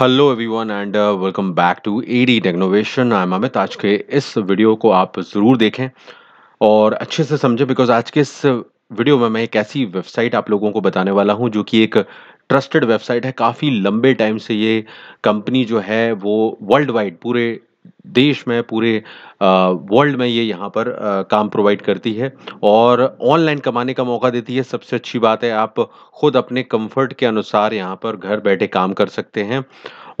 hello everyone and welcome back to AD Technovation I am Amit आज के इस video को आप ज़रूर देखें और अच्छे से समझें बिकॉज आज के इस वीडियो में मैं एक ऐसी वेबसाइट आप लोगों को बताने वाला हूं जो कि एक ट्रस्टेड वेबसाइट है काफ़ी लंबे टाइम से ये कंपनी जो है वो वर्ल्ड वाइड पूरे देश में पूरे वर्ल्ड में ये यहाँ पर काम प्रोवाइड करती है और ऑनलाइन कमाने का मौका देती है सबसे अच्छी बात है आप खुद अपने कंफर्ट के अनुसार यहाँ पर घर बैठे काम कर सकते हैं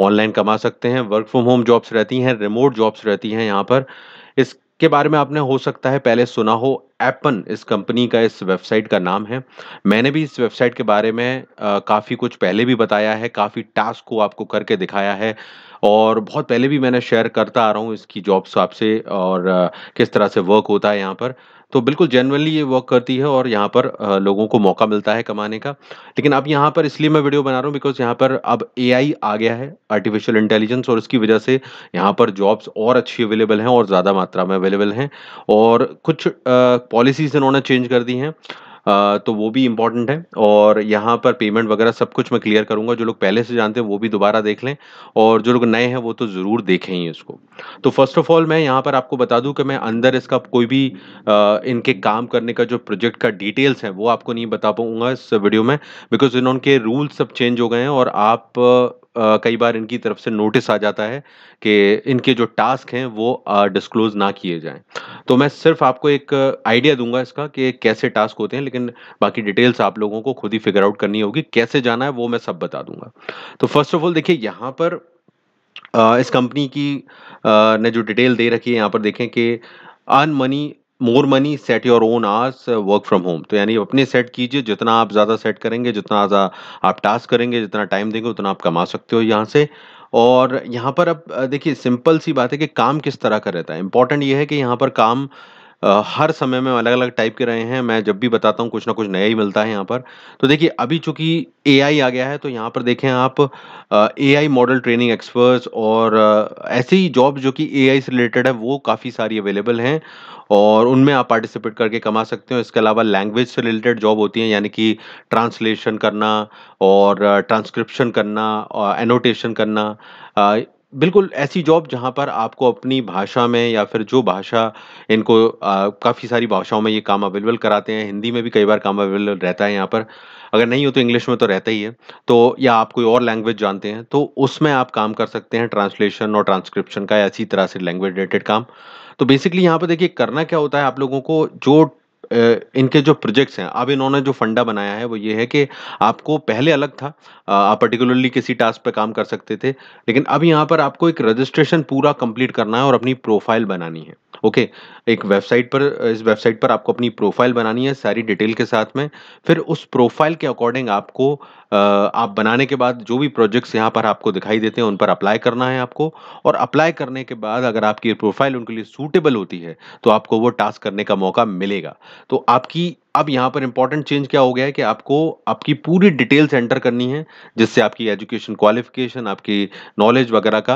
ऑनलाइन कमा सकते हैं वर्क फ्रॉम होम जॉब्स रहती हैं रिमोट जॉब्स रहती हैं यहाँ पर इस के बारे में आपने हो सकता है पहले सुना हो एपन इस कंपनी का इस वेबसाइट का नाम है मैंने भी इस वेबसाइट के बारे में काफ़ी कुछ पहले भी बताया है काफ़ी टास्क को आपको करके दिखाया है और बहुत पहले भी मैंने शेयर करता आ रहा हूँ इसकी जॉब्स आपसे और किस तरह से वर्क होता है यहाँ पर तो बिल्कुल जेनवनली ये वर्क करती है और यहाँ पर लोगों को मौका मिलता है कमाने का लेकिन अब यहाँ पर इसलिए मैं वीडियो बना रहा हूँ बिकॉज यहाँ पर अब ए आ गया है आर्टिफिशियल इंटेलिजेंस और इसकी वजह से यहाँ पर जॉब्स और अच्छी अवेलेबल हैं और ज़्यादा मात्रा में अवेलेबल हैं और कुछ पॉलिसीज़ इन्होंने चेंज कर दी हैं तो वो भी इम्पॉर्टेंट है और यहाँ पर पेमेंट वगैरह सब कुछ मैं क्लियर करूँगा जो लोग पहले से जानते हैं वो भी दोबारा देख लें और जो लोग नए हैं वो तो ज़रूर देखें ही इसको तो फर्स्ट ऑफ ऑल मैं यहाँ पर आपको बता दूँ कि मैं अंदर इसका कोई भी इनके काम करने का जो प्रोजेक्ट का डिटेल्स है वो आपको नहीं बता पाऊँगा इस वीडियो में बिकॉज इन्होंने रूल्स सब चेंज हो गए हैं और आप कई बार इनकी तरफ से नोटिस आ जाता है कि इनके जो टास्क हैं वो डिस्क्लोज ना किए जाएं तो मैं सिर्फ आपको एक आइडिया दूंगा इसका कि कैसे टास्क होते हैं लेकिन बाकी डिटेल्स आप लोगों को खुद ही फिगर आउट करनी होगी कैसे जाना है वो मैं सब बता दूंगा तो फर्स्ट ऑफ ऑल देखिए यहाँ पर इस कंपनी की ने जो डिटेल दे रखी है यहाँ पर देखें कि earn money more money set your own hours work from home तो यानी अपने सेट कीजिए जितना आप ज़्यादा सेट करेंगे जितना ज़्यादा आप टास्क करेंगे जितना टाइम देंगे उतना आप कमा सकते हो यहाँ से और यहाँ पर अब देखिए सिंपल सी बात है कि काम किस तरह का रहता है इंपॉर्टेंट ये है कि यहाँ पर काम Uh, हर समय में अलग अलग टाइप के रहे हैं मैं जब भी बताता हूँ कुछ ना कुछ नया ही मिलता है यहाँ पर तो देखिए अभी चूंकि आई आ गया है तो यहाँ पर देखें आप A I model training experts और uh, ऐसी ही जॉब जो कि आई से रिलेटेड है वो काफ़ी सारी अवेलेबल हैं और उनमें आप पार्टिसिपेट करके कमा सकते हो इसके अलावा लैंग्वेज से रिलेटेड जॉब होती हैं यानी कि ट्रांसलेशन करना और ट्रांसक्रिप्शन करना और एनोटेशन करना बिल्कुल ऐसी जॉब जहाँ पर आपको अपनी भाषा में या फिर जो भाषा इनको काफ़ी सारी भाषाओं में ये काम अवेलेबल कराते हैं हिंदी में भी कई बार काम अवेलेबल रहता है यहाँ पर अगर नहीं हो तो इंग्लिश में तो रहता ही है तो या आप कोई और लैंग्वेज जानते हैं तो उसमें आप काम कर सकते हैं ट्रांसलेशन और ट्रांसक्रिप्शन का ऐसी तरह से लैंग्वेज रिलेटेड काम तो बेसिकली यहाँ पर देखिए करना क्या होता है आप लोगों को जो इनके जो प्रोजेक्ट्स हैं अब इन्होंने जो फंडा बनाया है वो ये है कि आपको पहले अलग था आप पर्टिकुलरली किसी टास्क पे काम कर सकते थे लेकिन अब यहाँ पर आपको एक रजिस्ट्रेशन पूरा कंप्लीट करना है और अपनी प्रोफाइल बनानी है ओके एक वेबसाइट पर इस वेबसाइट पर आपको अपनी प्रोफाइल बनानी है सारी डिटेल के साथ में फिर उस प्रोफाइल के अकॉर्डिंग आपको आप बनाने के बाद जो भी प्रोजेक्ट्स यहाँ पर आपको दिखाई देते हैं उन पर अप्लाई करना है आपको और अप्लाई करने के बाद अगर आपकी प्रोफाइल उनके लिए सूटेबल होती है तो आपको वो टास्क करने का मौका मिलेगा तो आपकी अब यहाँ पर इंपॉर्टेंट चेंज क्या हो गया है कि आपको आपकी पूरी डिटेल्स एंटर करनी है जिससे आपकी एजुकेशन क्वालिफिकेशन आपकी नॉलेज वगैरह का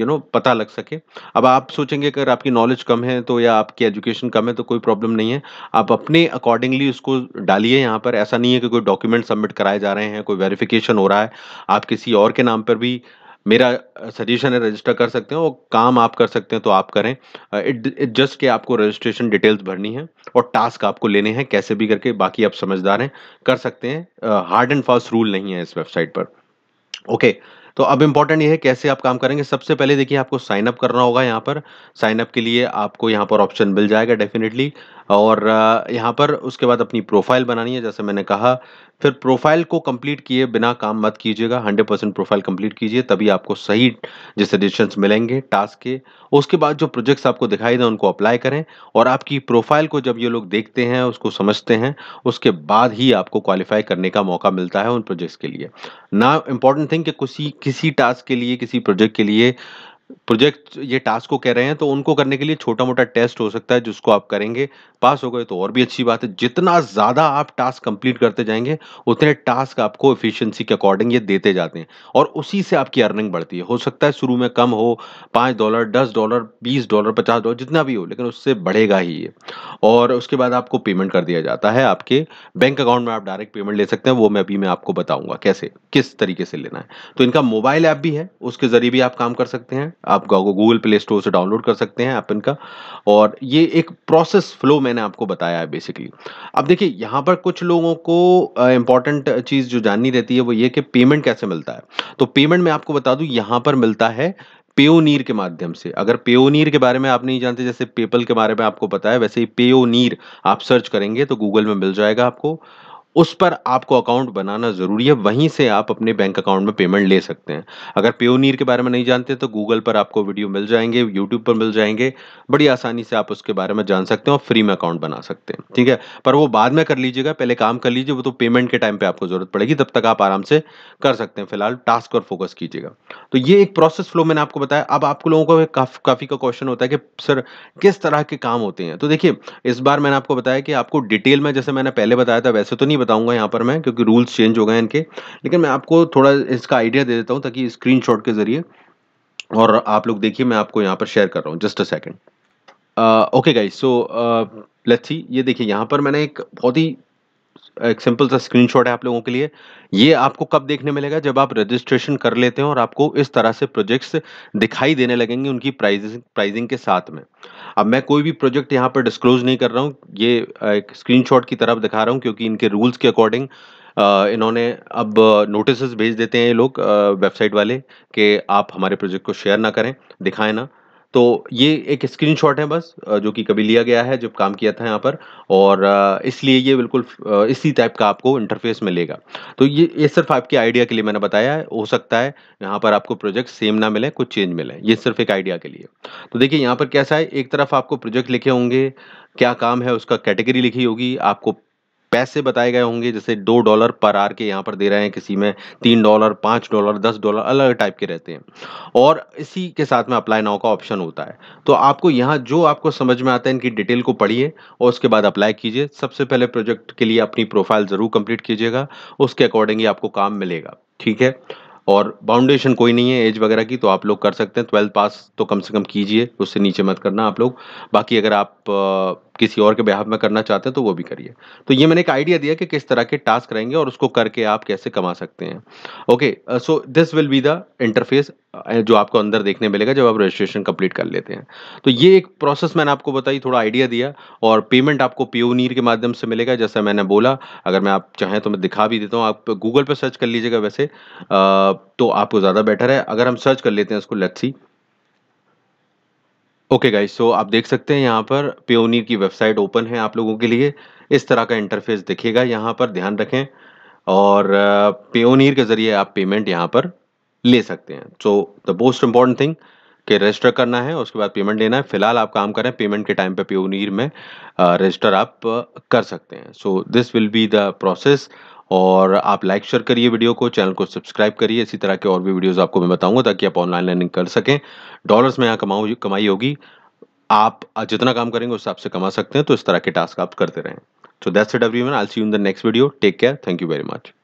यू नो पता लग सके अब आप सोचेंगे अगर आपकी नॉलेज कम है तो या आपकी एजुकेशन कम है तो कोई प्रॉब्लम नहीं है आप अपने अकॉर्डिंगली उसको डालिए यहाँ पर ऐसा नहीं है कि कोई डॉक्यूमेंट सबमिट कराए जा रहे हैं कोई वेरिफिकेशन हो रहा है आप किसी और के नाम पर भी मेरा सजेशन है रजिस्टर कर सकते हो वो काम आप कर सकते हैं तो आप करें इट इट जस्ट कि आपको रजिस्ट्रेशन डिटेल्स भरनी है और टास्क आपको लेने हैं कैसे भी करके बाकी आप समझदार हैं कर सकते हैं हार्ड एंड फास्ट रूल नहीं है इस वेबसाइट पर ओके okay, तो अब इम्पॉर्टेंट ये है कैसे आप काम करेंगे सबसे पहले देखिए आपको साइन अप करना होगा यहाँ पर साइन अप के लिए आपको यहाँ पर ऑप्शन मिल जाएगा डेफिनेटली और यहाँ पर उसके बाद अपनी प्रोफाइल बनानी है जैसे मैंने कहा फिर प्रोफाइल को कंप्लीट किए बिना काम मत कीजिएगा 100 परसेंट प्रोफाइल कंप्लीट कीजिए तभी आपको सही जो सजेशन मिलेंगे टास्क के उसके बाद जो प्रोजेक्ट्स आपको दिखाई दें उनको अप्लाई करें और आपकी प्रोफाइल को जब ये लोग देखते हैं उसको समझते हैं उसके बाद ही आपको क्वालिफाई करने का मौका मिलता है उन प्रोजेक्ट्स के लिए ना इंपॉर्टेंट थिंग कि किसी किसी टास्क के लिए किसी प्रोजेक्ट के लिए प्रोजेक्ट ये टास्क को कह रहे हैं तो उनको करने के लिए छोटा मोटा टेस्ट हो सकता है जिसको आप करेंगे पास हो गए तो और भी अच्छी बात है जितना ज़्यादा आप टास्क कंप्लीट करते जाएंगे उतने टास्क आपको एफिशिएंसी के अकॉर्डिंग ये देते जाते हैं और उसी से आपकी अर्निंग बढ़ती है हो सकता है शुरू में कम हो पाँच डॉलर दस डॉलर बीस डॉलर पचास डॉलर जितना भी हो लेकिन उससे बढ़ेगा ही ये और उसके बाद आपको पेमेंट कर दिया जाता है आपके बैंक अकाउंट में आप डायरेक्ट पेमेंट ले सकते हैं वो मैं अभी मैं आपको बताऊँगा कैसे किस तरीके से लेना है तो इनका मोबाइल ऐप भी है उसके ज़रिए भी आप काम कर सकते हैं आप गूगल प्ले स्टोर से डाउनलोड कर सकते हैं ऐप इनका और ये एक प्रोसेस फ्लो मैंने आपको बताया है बेसिकली अब देखिए यहाँ पर कुछ लोगों को इंपॉर्टेंट चीज़ जो जाननी रहती है वो ये कि पेमेंट कैसे मिलता है तो पेमेंट मैं आपको बता दूँ यहाँ पर मिलता है पेओनीर के माध्यम से अगर पेओनीर के बारे में आप नहीं जानते जैसे पेपल के बारे में आपको पता है वैसे ही पेओनीर आप सर्च करेंगे तो गूगल में मिल जाएगा आपको उस पर आपको अकाउंट बनाना ज़रूरी है वहीं से आप अपने बैंक अकाउंट में पेमेंट ले सकते हैं अगर पेओनीर के बारे में नहीं जानते तो गूगल पर आपको वीडियो मिल जाएंगे यूट्यूब पर मिल जाएंगे बड़ी आसानी से आप उसके बारे में जान सकते हैं और फ्री में अकाउंट बना सकते हैं ठीक है पर वो बाद में कर लीजिएगा पहले काम कर लीजिए वो तो पेमेंट के टाइम पर आपको ज़रूरत पड़ेगी तब तक आप आराम से कर सकते हैं फिलहाल टास्क और फोकस कीजिएगा तो ये एक प्रोसेस फ्लो मैंने आपको बताया अब आपको लोगों को काफ़ी काफ़ी का क्वेश्चन होता है कि सर किस तरह के काम होते हैं तो देखिए इस बार मैंने आपको बताया कि आपको डिटेल में जैसे मैंने पहले बताया था वैसे तो नहीं बताऊंगा यहाँ पर मैं क्योंकि रूल्स चेंज हो गए हैं इनके लेकिन मैं आपको थोड़ा इसका आइडिया दे देता हूँ ताकि स्क्रीन के ज़रिए और आप लोग देखिए मैं आपको यहाँ पर शेयर कर रहा हूँ जस्ट अ सेकेंड ओके गाई सो लच्छी ये देखिए यहाँ पर मैंने एक बहुत ही एक सिंपल सा स्क्रीनशॉट है आप लोगों के लिए ये आपको कब देखने मिलेगा जब आप रजिस्ट्रेशन कर लेते हैं और आपको इस तरह से प्रोजेक्ट्स दिखाई देने लगेंगे उनकी प्राइजिंग प्राइजिंग के साथ में अब मैं कोई भी प्रोजेक्ट यहाँ पर डिस्क्लोज नहीं कर रहा हूँ ये एक स्क्रीनशॉट की तरफ दिखा रहा हूँ क्योंकि इनके रूल्स के अकॉर्डिंग इन्होंने अब नोटिस भेज देते हैं ये लोग वेबसाइट वाले कि आप हमारे प्रोजेक्ट को शेयर ना करें दिखाएं ना तो ये एक स्क्रीनशॉट है बस जो कि कभी लिया गया है जब काम किया था यहाँ पर और इसलिए ये बिल्कुल इसी टाइप का आपको इंटरफेस मिलेगा तो ये ये सिर्फ आपके आइडिया के लिए मैंने बताया है हो सकता है यहाँ पर आपको प्रोजेक्ट सेम ना मिले कुछ चेंज मिले ये सिर्फ एक आइडिया के लिए तो देखिए यहाँ पर कैसा है एक तरफ आपको प्रोजेक्ट लिखे होंगे क्या काम है उसका कैटेगरी लिखी होगी आपको पैसे बताए गए होंगे जैसे दो डॉलर पर आर के यहाँ पर दे रहे हैं किसी में तीन डॉलर पाँच डॉलर दस डॉलर अलग टाइप के रहते हैं और इसी के साथ में अप्लाई नाउ का ऑप्शन होता है तो आपको यहाँ जो आपको समझ में आता है इनकी डिटेल को पढ़िए और उसके बाद अप्लाई कीजिए सबसे पहले प्रोजेक्ट के लिए अपनी प्रोफाइल ज़रूर कंप्लीट कीजिएगा उसके अकॉर्डिंग ही आपको काम मिलेगा ठीक है और बाउंडेशन कोई नहीं है एज वगैरह की तो आप लोग कर सकते हैं ट्वेल्थ पास तो कम से कम कीजिए उससे नीचे मत करना आप लोग बाकी अगर आप किसी और के बिहाफ में करना चाहते हैं तो वो भी करिए तो ये मैंने एक आइडिया दिया कि किस तरह के टास्क रहेंगे और उसको करके आप कैसे कमा सकते हैं okay so this will be the interface जो आपको अंदर देखने मिलेगा जब आप रजिस्ट्रेशन कंप्लीट कर लेते हैं तो ये एक प्रोसेस मैंने आपको बताई थोड़ा आइडिया दिया और पेमेंट आपको पीओनीर के माध्यम से मिलेगा जैसा मैंने बोला अगर मैं आप चाहें तो मैं दिखा भी देता हूँ आप गूगल पर सर्च कर लीजिएगा वैसे तो आपको ज़्यादा बेटर है अगर हम सर्च कर लेते हैं उसको लच्छी ओके गाइस सो आप देख सकते हैं यहाँ पर पेओनीर की वेबसाइट ओपन है आप लोगों के लिए इस तरह का इंटरफेस दिखेगा यहाँ पर ध्यान रखें और पेओनीर के ज़रिए आप पेमेंट यहाँ पर ले सकते हैं so the most important thing कि रजिस्टर करना है उसके बाद पेमेंट लेना है फिलहाल आप काम करें पेमेंट के टाइम पे प्योनीर में रजिस्टर uh, आप uh, कर सकते हैं so this will be the process और आप लाइक शेयर करिए वीडियो को चैनल को सब्सक्राइब करिए इसी तरह के और भी वीडियोस आपको मैं बताऊंगा ताकि आप ऑनलाइन लर्निंग कर सकें डॉलर्स में यहाँ कमाऊ कमाई होगी आप जितना काम करेंगे उस हिसाब से कमा सकते हैं तो इस तरह के टास्क आप करते रहें so that's every everyone I see you in the next video take care thank you very much